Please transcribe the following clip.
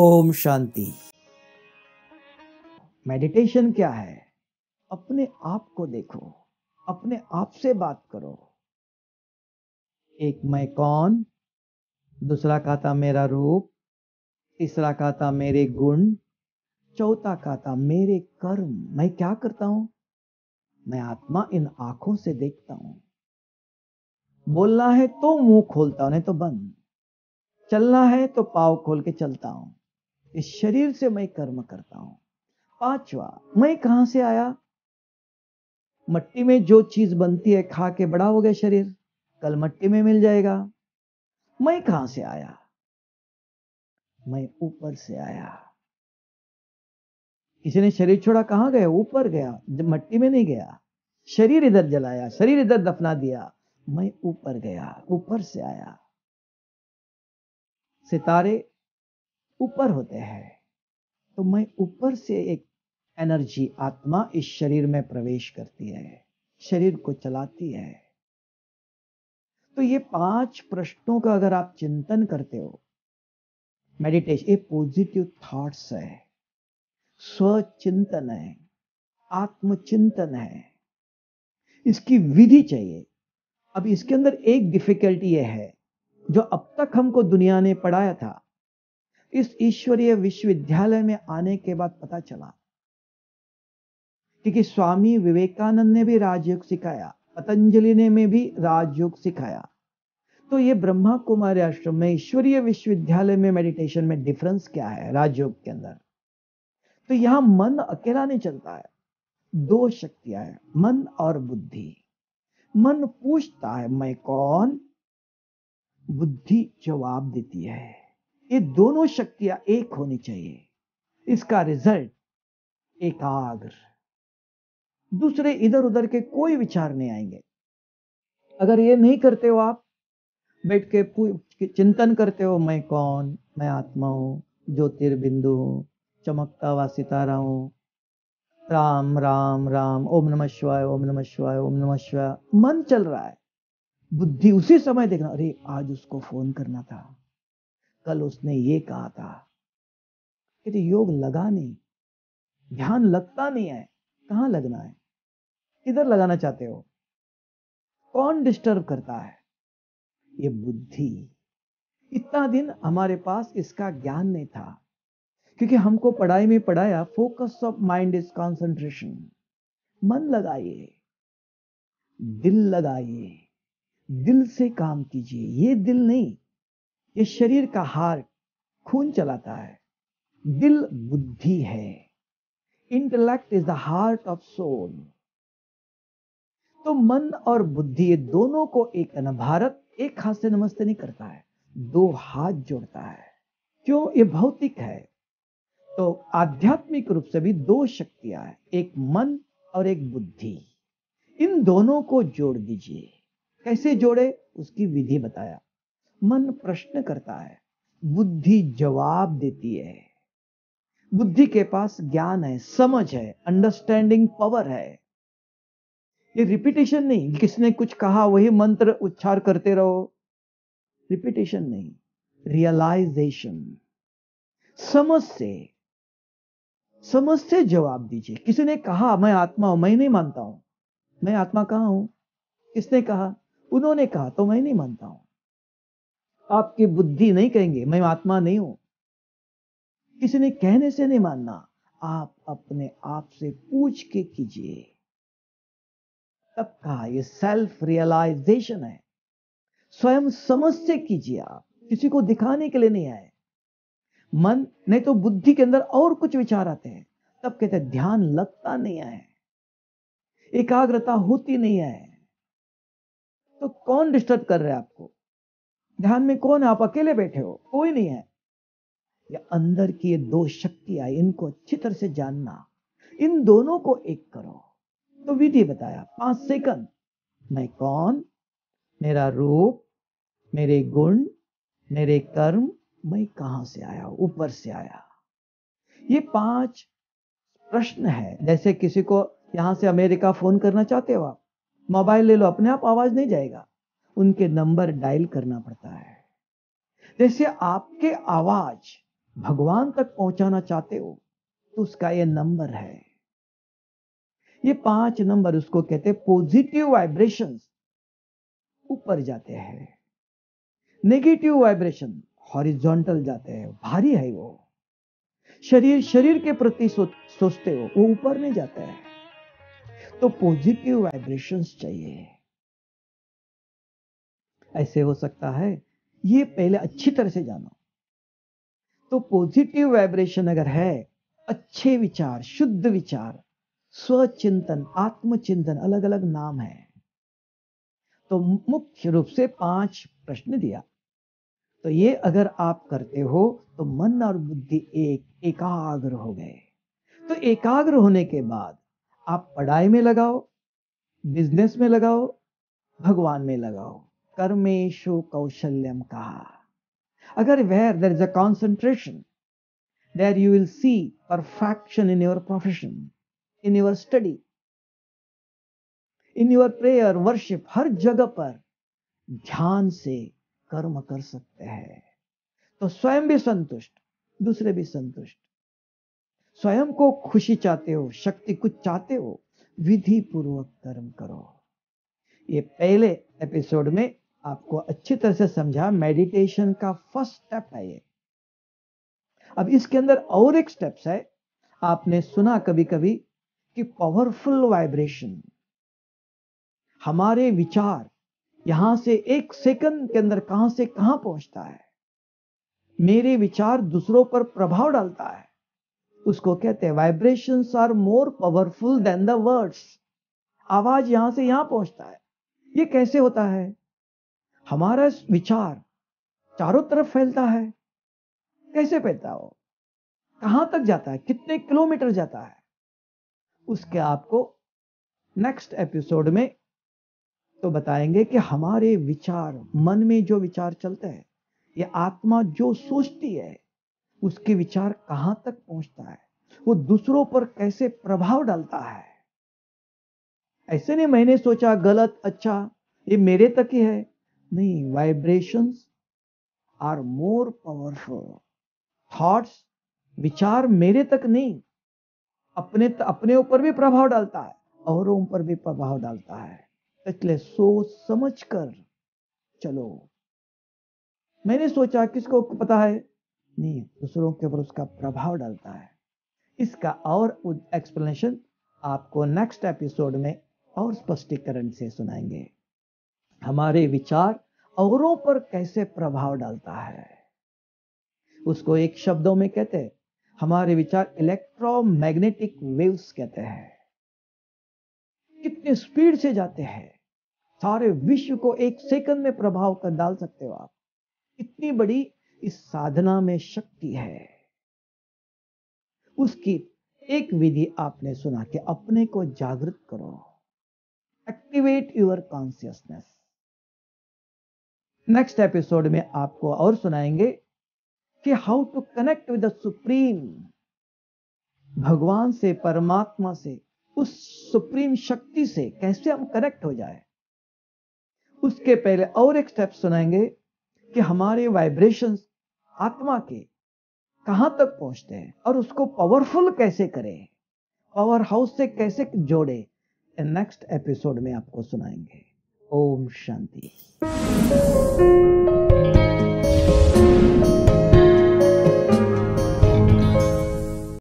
ओम शांति meditation क्या है अपने आप को देखो अपने आप से बात करो एक मैं कौन दूसरा कहता मेरा रूप तीसरा कहता मेरे गुण चौथा कहता मेरे कर्म मैं क्या करता हूं मैं आत्मा इन आंखों से देखता हूं बोलना है तो मुंह खोलता हूं नहीं तो बंद चलना है तो पाव खोल के चलता हूं इस शरीर से मैं कर्म करता हूं पांचवा मैं कहां से आया मट्टी में जो चीज बनती है खा के बड़ा हो गया शरीर कल मट्टी में मिल जाएगा मैं कहां से आया मैं ऊपर से आया किसी ने शरीर छोड़ा कहां गया ऊपर गया जब मट्टी में नहीं गया शरीर इधर जलाया शरीर इधर दफना दिया मैं ऊपर गया ऊपर से आया सितारे ऊपर होते हैं तो मैं ऊपर से एक एनर्जी आत्मा इस शरीर में प्रवेश करती है शरीर को चलाती है तो ये पांच प्रश्नों का अगर आप चिंतन करते हो मेडिटेशन ये पॉजिटिव थॉट्स है स्वचिंतन है आत्मचिंतन है इसकी विधि चाहिए अब इसके अंदर एक डिफिकल्टी यह है जो अब तक हमको दुनिया ने पढ़ाया था इस ईश्वरीय विश्वविद्यालय में आने के बाद पता चला क्योंकि स्वामी विवेकानंद ने भी राजयोग सिखाया पतंजलि ने में भी राजयोग सिखाया तो ये ब्रह्मा कुमारी आश्रम में ईश्वरीय विश्वविद्यालय में मेडिटेशन में डिफरेंस क्या है राजयोग के अंदर तो यहां मन अकेला नहीं चलता है दो शक्तियां हैं मन और बुद्धि मन पूछता है मैं कौन बुद्धि जवाब देती है ये दोनों शक्तियां एक होनी चाहिए इसका रिजल्ट एकाग्र दूसरे इधर उधर के कोई विचार नहीं आएंगे अगर ये नहीं करते हो आप बैठ के चिंतन करते हो मैं कौन मैं आत्मा हूं ज्योतिर्बिंदु हूं चमकता हुआ सितारा हूं राम राम राम ओम नमः शिवाय ओम नमः शिवाय ओम नमः शिवाय मन चल रहा है बुद्धि उसी समय देखना अरे आज उसको फोन करना था कल उसने ये कहा था कि योग लगा नहीं ध्यान लगता नहीं है कहां लगना है किधर लगाना चाहते हो कौन डिस्टर्ब करता है ये बुद्धि इतना दिन हमारे पास इसका ज्ञान नहीं था क्योंकि हमको पढ़ाई में पढ़ाया focus of mind is concentration मन लगाइए दिल लगाइए दिल से काम कीजिए ये दिल नहीं ये शरीर का हार खून चलाता है दिल बुद्धि है intellect is the heart of soul तो मन और बुद्धि ये दोनों को एक भारत एक हाथ से नमस्ते नहीं करता है दो हाथ जोड़ता है क्यों ये भौतिक है तो आध्यात्मिक रूप से भी दो शक्तियां हैं एक मन और एक बुद्धि इन दोनों को जोड़ दीजिए कैसे जोड़े उसकी विधि बताया मन प्रश्न करता है बुद्धि जवाब देती है बुद्धि के पास ज्ञान है समझ है अंडरस्टैंडिंग पावर है ये रिपीटेशन नहीं किसने कुछ कहा वही मंत्र उच्चार करते रहो रिपीटेशन नहीं रियलाइजेशन समझ से समझ से जवाब दीजिए किसी ने कहा मैं आत्मा हूं मैं नहीं मानता हूं मैं आत्मा कहा हूं किसने कहा उन्होंने कहा तो मैं नहीं मानता हूं आपकी बुद्धि नहीं कहेंगे मैं आत्मा नहीं हूं किसी ने कहने से नहीं मानना आप अपने आप से पूछ के कीजिए तब कहा यह सेल्फ रियलाइजेशन है स्वयं समझ से कीजिए आप किसी को दिखाने के लिए नहीं आए मन नहीं तो बुद्धि के अंदर और कुछ विचार आते हैं तब कहते हैं ध्यान लगता नहीं है एकाग्रता होती नहीं है तो कौन डिस्टर्ब कर रहा है आपको ध्यान में कौन आप अकेले बैठे हो कोई नहीं है या अंदर की ये दो शक्तियां इनको अच्छी तरह से जानना इन दोनों को एक करो तो विधि बताया पांच सेकंड मैं कौन मेरा रूप मेरे गुण मेरे कर्म मैं कहां से आया ऊपर से आया ये पांच प्रश्न है जैसे किसी को यहां से अमेरिका फोन करना चाहते हो आप मोबाइल ले लो अपने आप आवाज नहीं जाएगा उनके नंबर डायल करना पड़ता है जैसे आपके आवाज भगवान तक पहुंचाना चाहते हो तो उसका ये नंबर है ये पांच नंबर उसको कहते पॉजिटिव वाइब्रेशन ऊपर जाते हैं नेगेटिव वाइब्रेशन हॉरिजॉन्टल जाते हैं भारी है वो शरीर शरीर के प्रति सो, सोचते हो वो ऊपर नहीं जाता है तो पॉजिटिव वाइब्रेशंस चाहिए ऐसे हो सकता है ये पहले अच्छी तरह से जानो तो पॉजिटिव वाइब्रेशन अगर है अच्छे विचार शुद्ध विचार स्वचिंतन आत्मचिंतन अलग अलग नाम है तो मुख्य रूप से पांच प्रश्न दिया तो ये अगर आप करते हो तो मन और बुद्धि एक एकाग्र हो गए तो एकाग्र होने के बाद आप पढ़ाई में लगाओ बिजनेस में लगाओ भगवान में लगाओ कर्मेशु कौशल्यम कहा अगर where there is a concentration there you will see perfection in your profession in your study in your prayer worship हर जगह पर ध्यान से कर्म कर सकते हैं तो स्वयं भी संतुष्ट दूसरे भी संतुष्ट स्वयं को खुशी चाहते हो शक्ति कुछ चाहते हो विधि पूर्वक कर्म करो ये पहले एपिसोड में आपको अच्छी तरह से समझा मेडिटेशन का फर्स्ट स्टेप है ये अब इसके अंदर और एक स्टेप्स है आपने सुना कभी कभी कि पावरफुल वाइब्रेशन हमारे विचार यहां से एक सेकंड के अंदर कहां से कहां पहुंचता है मेरे विचार दूसरों पर प्रभाव डालता है उसको कहते हैं vibration are more powerful than the words आवाज यहां से यहां पहुंचता है ये कैसे होता है हमारा विचार चारों तरफ फैलता है कैसे फैलता हो कहां तक जाता है कितने किलोमीटर जाता है उसके आपको नेक्स्ट एपिसोड में तो बताएंगे कि हमारे विचार मन में जो विचार चलते हैं ये आत्मा जो सोचती है उसके विचार कहां तक पहुंचता है वो दूसरों पर कैसे प्रभाव डालता है ऐसे नहीं मैंने सोचा गलत अच्छा ये मेरे तक ही है नहीं vibrations are more powerful thoughts विचार मेरे तक नहीं अपने अपने ऊपर भी प्रभाव डालता है औरों पर भी प्रभाव डालता है इसलिए सोच समझ कर चलो मैंने सोचा किसको पता है नहीं दूसरों के ऊपर उसका प्रभाव डालता है इसका और एक्सप्लेनेशन आपको नेक्स्ट एपिसोड में और स्पष्टीकरण से सुनाएंगे हमारे विचार औरों पर कैसे प्रभाव डालता है उसको एक शब्दों में कहते हैं हमारे विचार इलेक्ट्रोमैग्नेटिक वेव्स कहते हैं कितने स्पीड से जाते हैं सारे विश्व को एक सेकंड में प्रभाव कर डाल सकते हो आप इतनी बड़ी इस साधना में शक्ति है उसकी एक विधि आपने सुना कि अपने को जागृत करो activate your consciousness next episode में आपको और सुनाएंगे कि how to connect with the supreme भगवान से परमात्मा से उस सुप्रीम शक्ति से कैसे हम कनेक्ट हो जाए उसके पहले और एक स्टेप सुनाएंगे कि हमारे वाइब्रेशंस आत्मा के कहां तक पहुंचते हैं और उसको पावरफुल कैसे करें पावर हाउस से कैसे जोड़े नेक्स्ट एपिसोड में आपको सुनाएंगे ओम शांति